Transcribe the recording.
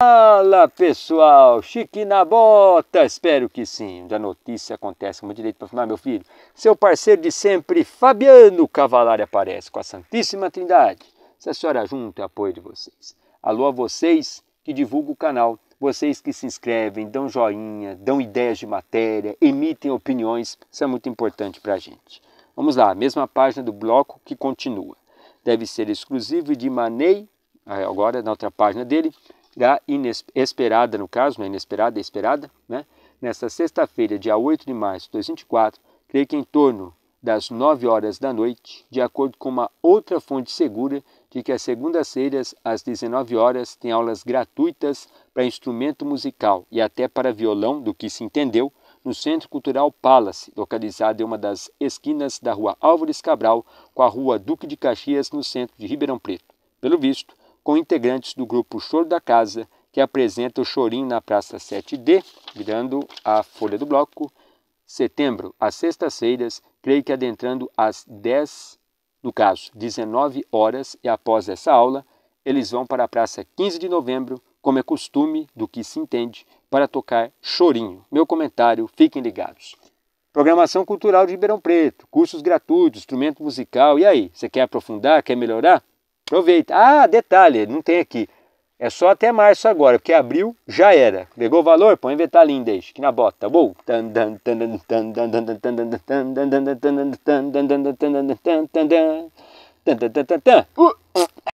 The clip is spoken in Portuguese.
Fala pessoal, Chique na bota, espero que sim. Da notícia acontece como direito para filmar meu filho. Seu parceiro de sempre, Fabiano Cavalari, aparece com a Santíssima Trindade. Se a senhora junta, apoio de vocês. Alô a vocês que divulgam o canal, vocês que se inscrevem, dão joinha, dão ideias de matéria, emitem opiniões, isso é muito importante para a gente. Vamos lá, mesma página do bloco que continua. Deve ser exclusivo de Manei, agora na outra página dele, da inesperada, no caso, não é inesperada, é esperada, né? Nesta sexta-feira, dia 8 de março de 2024, creio que em torno das 9 horas da noite, de acordo com uma outra fonte segura de que as segundas-feiras, às 19 horas, tem aulas gratuitas para instrumento musical e até para violão, do que se entendeu, no Centro Cultural Palace, localizado em uma das esquinas da Rua Álvares Cabral com a Rua Duque de Caxias, no centro de Ribeirão Preto. Pelo visto, com integrantes do grupo Choro da Casa, que apresenta o Chorinho na Praça 7D, virando a Folha do Bloco, setembro, às sextas-feiras, creio que adentrando às 10, no caso, 19 horas, e após essa aula, eles vão para a Praça 15 de Novembro, como é costume do que se entende, para tocar chorinho. Meu comentário, fiquem ligados. Programação Cultural de Ribeirão Preto, cursos gratuitos, instrumento musical. E aí, você quer aprofundar, quer melhorar? Aproveita. Ah, detalhe, não tem aqui. É só até março agora, porque abril já era. Pegou o valor? Põe Vetalim deixa que na bota, tá bom? Uh!